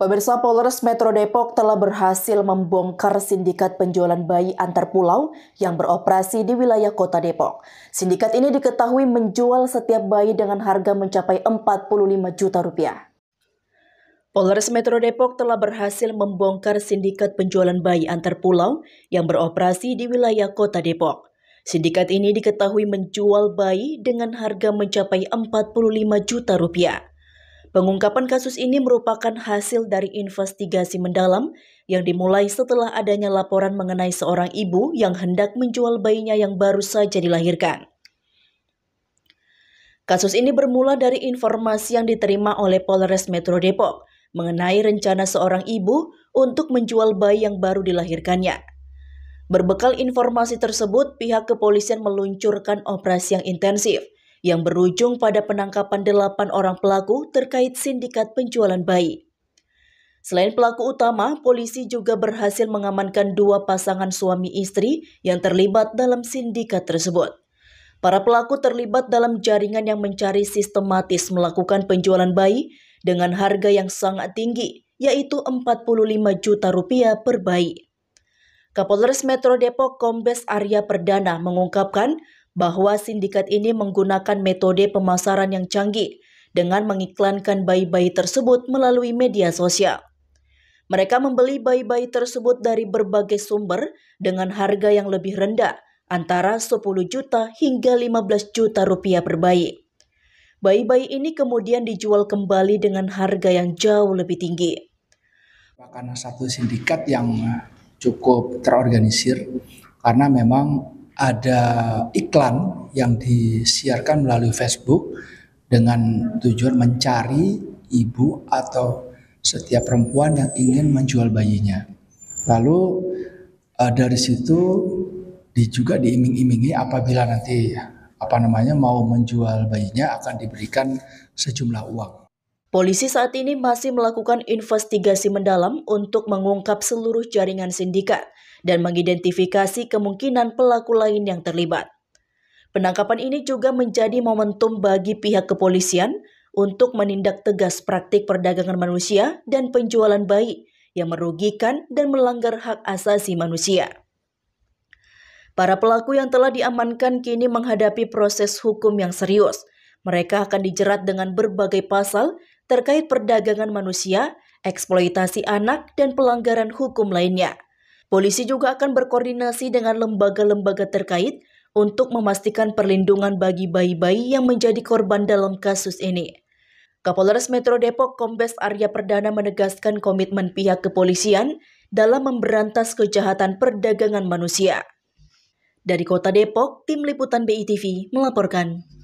Pemirsa Polres Metro Depok telah berhasil membongkar sindikat penjualan bayi antar pulau yang beroperasi di wilayah kota Depok. Sindikat ini diketahui menjual setiap bayi dengan harga mencapai 45 juta rupiah. Polres Metro Depok telah berhasil membongkar sindikat penjualan bayi antar pulau yang beroperasi di wilayah kota Depok. Sindikat ini diketahui menjual bayi dengan harga mencapai 45 juta rupiah. Pengungkapan kasus ini merupakan hasil dari investigasi mendalam yang dimulai setelah adanya laporan mengenai seorang ibu yang hendak menjual bayinya yang baru saja dilahirkan. Kasus ini bermula dari informasi yang diterima oleh Polres Metro Depok mengenai rencana seorang ibu untuk menjual bayi yang baru dilahirkannya. Berbekal informasi tersebut, pihak kepolisian meluncurkan operasi yang intensif – yang berujung pada penangkapan delapan orang pelaku terkait sindikat penjualan bayi. Selain pelaku utama, polisi juga berhasil mengamankan dua pasangan suami istri yang terlibat dalam sindikat tersebut. Para pelaku terlibat dalam jaringan yang mencari sistematis melakukan penjualan bayi dengan harga yang sangat tinggi, yaitu 45 juta rupiah per bayi. Kapolres Metro Depok Kombes Arya Perdana mengungkapkan bahwa sindikat ini menggunakan metode pemasaran yang canggih dengan mengiklankan bayi-bayi tersebut melalui media sosial. Mereka membeli bayi-bayi tersebut dari berbagai sumber dengan harga yang lebih rendah, antara 10 juta hingga 15 juta rupiah per bayi. Bayi-bayi ini kemudian dijual kembali dengan harga yang jauh lebih tinggi. Karena satu sindikat yang cukup terorganisir, karena memang ada iklan yang disiarkan melalui Facebook dengan tujuan mencari ibu atau setiap perempuan yang ingin menjual bayinya. Lalu uh, dari situ di, juga diiming-imingi apabila nanti apa namanya mau menjual bayinya akan diberikan sejumlah uang. Polisi saat ini masih melakukan investigasi mendalam untuk mengungkap seluruh jaringan sindikat dan mengidentifikasi kemungkinan pelaku lain yang terlibat. Penangkapan ini juga menjadi momentum bagi pihak kepolisian untuk menindak tegas praktik perdagangan manusia dan penjualan bayi yang merugikan dan melanggar hak asasi manusia. Para pelaku yang telah diamankan kini menghadapi proses hukum yang serius. Mereka akan dijerat dengan berbagai pasal terkait perdagangan manusia, eksploitasi anak, dan pelanggaran hukum lainnya. Polisi juga akan berkoordinasi dengan lembaga-lembaga terkait untuk memastikan perlindungan bagi bayi-bayi yang menjadi korban dalam kasus ini. Kapolres Metro Depok Kombes Arya Perdana menegaskan komitmen pihak kepolisian dalam memberantas kejahatan perdagangan manusia. Dari Kota Depok, Tim Liputan BITV melaporkan.